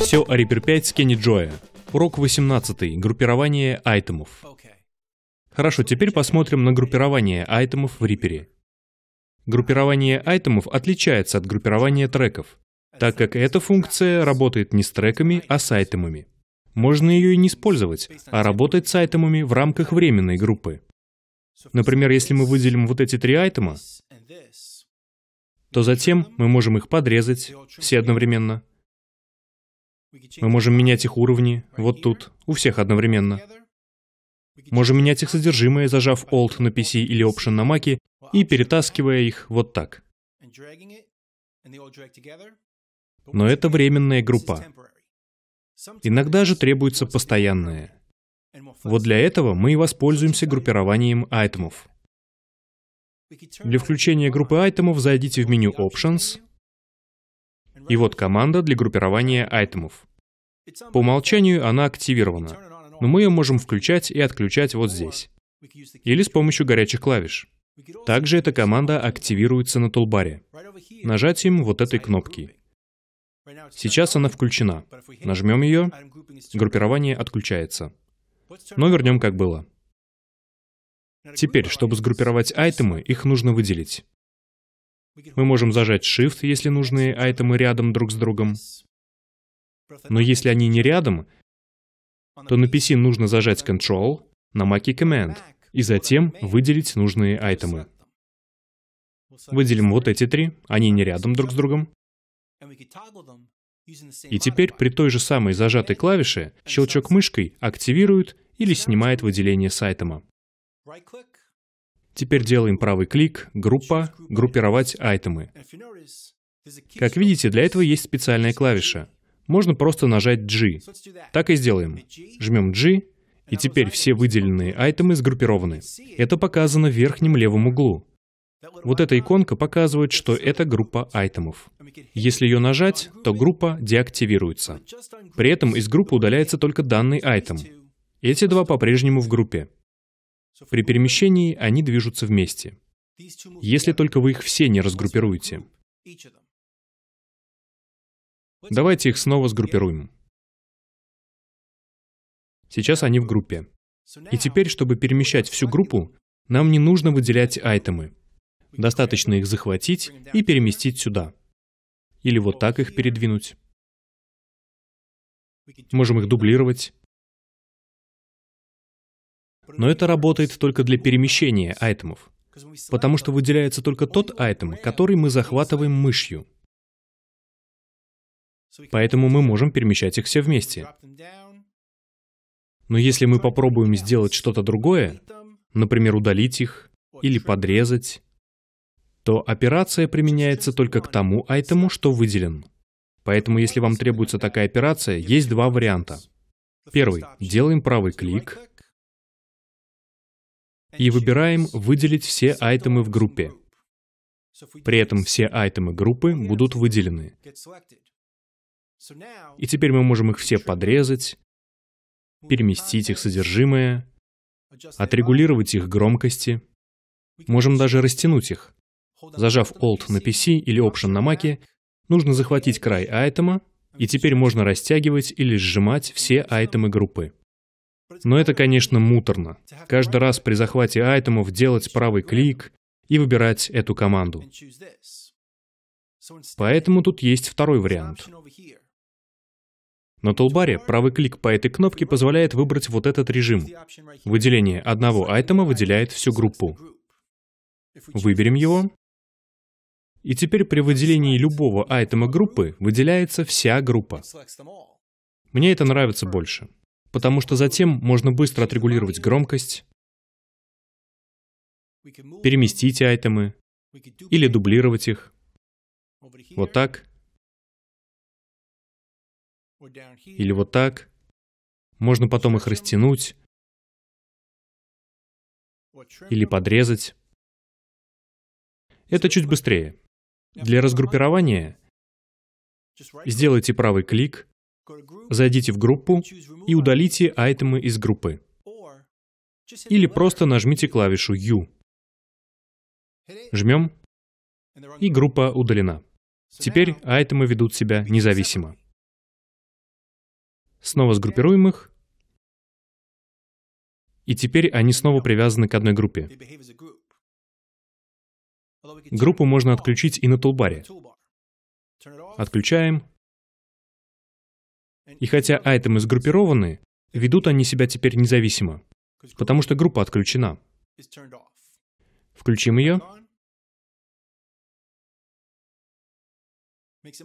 Все о Reaper 5 с Кенни Джоя. Урок 18. Группирование айтемов. Хорошо, теперь посмотрим на группирование айтемов в Reaper. Группирование айтемов отличается от группирования треков, так как эта функция работает не с треками, а с айтемами. Можно ее и не использовать, а работать с айтемами в рамках временной группы. Например, если мы выделим вот эти три айтема, то затем мы можем их подрезать, все одновременно. Мы можем менять их уровни, вот тут, у всех одновременно. Можем менять их содержимое, зажав Alt на PC или Option на Mac, и перетаскивая их вот так. Но это временная группа. Иногда же требуется постоянная. Вот для этого мы и воспользуемся группированием айтемов. Для включения группы айтемов зайдите в меню Options, и вот команда для группирования айтемов. По умолчанию она активирована, но мы ее можем включать и отключать вот здесь. Или с помощью горячих клавиш. Также эта команда активируется на тулбаре, нажатием вот этой кнопки. Сейчас она включена. Нажмем ее, группирование отключается. Но вернем как было. Теперь, чтобы сгруппировать айтемы, их нужно выделить. Мы можем зажать Shift, если нужные айтемы рядом друг с другом. Но если они не рядом, то на PC нужно зажать Ctrl, на Mac Command, и затем выделить нужные айтемы. Выделим вот эти три, они не рядом друг с другом. И теперь при той же самой зажатой клавише щелчок мышкой активирует или снимает выделение с айтема. Теперь делаем правый клик, группа, группировать айтемы. Как видите, для этого есть специальная клавиша. Можно просто нажать G. Так и сделаем. Жмем G, и теперь все выделенные айтемы сгруппированы. Это показано в верхнем левом углу. Вот эта иконка показывает, что это группа айтемов. Если ее нажать, то группа деактивируется. При этом из группы удаляется только данный айтем. Эти два по-прежнему в группе. При перемещении они движутся вместе. Если только вы их все не разгруппируете. Давайте их снова сгруппируем. Сейчас они в группе. И теперь, чтобы перемещать всю группу, нам не нужно выделять айтемы. Достаточно их захватить и переместить сюда. Или вот так их передвинуть. Можем их дублировать. Но это работает только для перемещения айтемов, потому что выделяется только тот айтем, который мы захватываем мышью. Поэтому мы можем перемещать их все вместе. Но если мы попробуем сделать что-то другое, например, удалить их или подрезать, то операция применяется только к тому айтему, что выделен. Поэтому если вам требуется такая операция, есть два варианта. Первый. Делаем правый клик, и выбираем «Выделить все айтемы в группе». При этом все айтемы группы будут выделены. И теперь мы можем их все подрезать, переместить их содержимое, отрегулировать их громкости. Можем даже растянуть их. Зажав Alt на PC или Option на Mac, нужно захватить край айтема, и теперь можно растягивать или сжимать все айтемы группы. Но это, конечно, муторно. Каждый раз при захвате айтемов делать правый клик и выбирать эту команду. Поэтому тут есть второй вариант. На тулбаре правый клик по этой кнопке позволяет выбрать вот этот режим. Выделение одного айтема выделяет всю группу. Выберем его. И теперь при выделении любого айтема группы выделяется вся группа. Мне это нравится больше потому что затем можно быстро отрегулировать громкость, переместить айтемы или дублировать их. Вот так. Или вот так. Можно потом их растянуть или подрезать. Это чуть быстрее. Для разгруппирования сделайте правый клик Зайдите в группу и удалите айтемы из группы. Или просто нажмите клавишу U. Жмем, и группа удалена. Теперь айтемы ведут себя независимо. Снова сгруппируем их, и теперь они снова привязаны к одной группе. Группу можно отключить и на тулбаре. Отключаем, и хотя айтемы сгруппированы, ведут они себя теперь независимо, потому что группа отключена. Включим ее.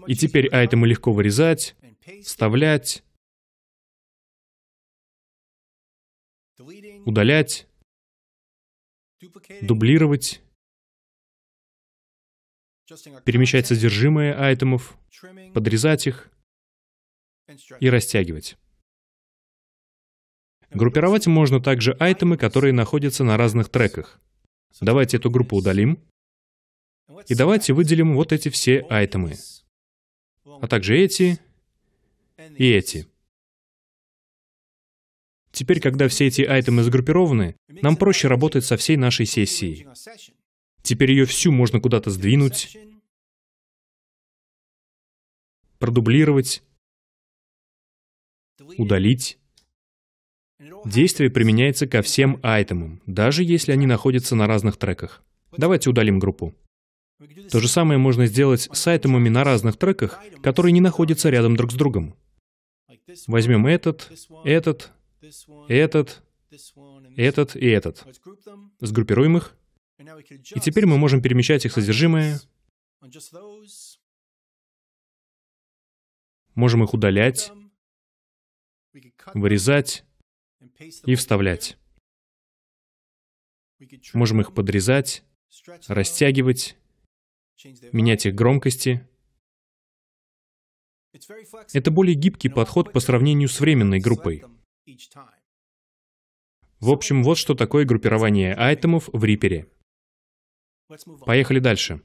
И теперь айтемы легко вырезать, вставлять, удалять, дублировать, перемещать содержимое айтемов, подрезать их — и растягивать. Группировать можно также айтемы, которые находятся на разных треках. Давайте эту группу удалим. И давайте выделим вот эти все айтемы. А также эти и эти. Теперь, когда все эти айтемы сгруппированы, нам проще работать со всей нашей сессией. Теперь ее всю можно куда-то сдвинуть, продублировать, удалить. Действие применяется ко всем айтемам, даже если они находятся на разных треках. Давайте удалим группу. То же самое можно сделать с айтемами на разных треках, которые не находятся рядом друг с другом. Возьмем этот, этот, этот, этот и этот. Сгруппируем их. И теперь мы можем перемещать их содержимое. Можем их удалять, вырезать и вставлять. Можем их подрезать, растягивать, менять их громкости. Это более гибкий подход по сравнению с временной группой. В общем, вот что такое группирование айтемов в Рипере. Поехали дальше.